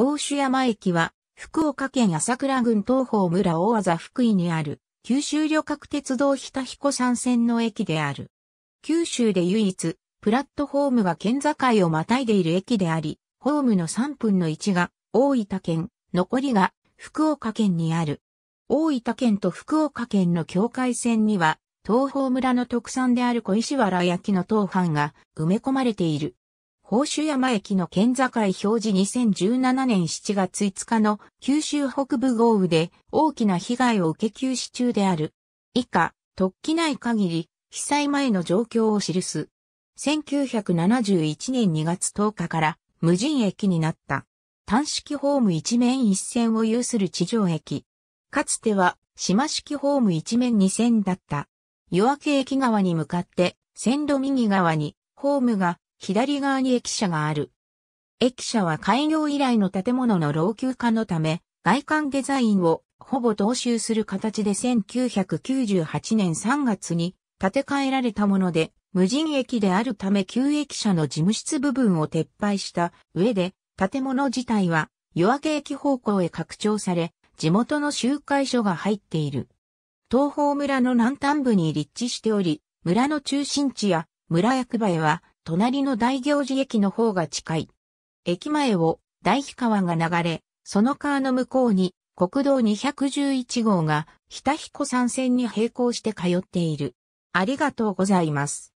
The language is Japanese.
大朱山駅は、福岡県朝倉郡東方村大技福井にある、九州旅客鉄道日田彦山線の駅である。九州で唯一、プラットホームが県境をまたいでいる駅であり、ホームの3分の1が大分県、残りが福岡県にある。大分県と福岡県の境界線には、東方村の特産である小石原焼の東藩が埋め込まれている。宝珠山駅の県境表示2017年7月5日の九州北部豪雨で大きな被害を受け休止中である。以下、突起ない限り、被災前の状況を記す。1971年2月10日から無人駅になった。単式ホーム一面一線を有する地上駅。かつては島式ホーム一面二線だった。夜明け駅側に向かって線路右側にホームが左側に駅舎がある。駅舎は開業以来の建物の老朽化のため、外観デザインをほぼ踏襲する形で1998年3月に建て替えられたもので、無人駅であるため旧駅舎の事務室部分を撤廃した上で、建物自体は夜明け駅方向へ拡張され、地元の集会所が入っている。東方村の南端部に立地しており、村の中心地や村役場へは隣の大行寺駅の方が近い。駅前を大飛川が流れ、その川の向こうに国道211号が日田彦山線に並行して通っている。ありがとうございます。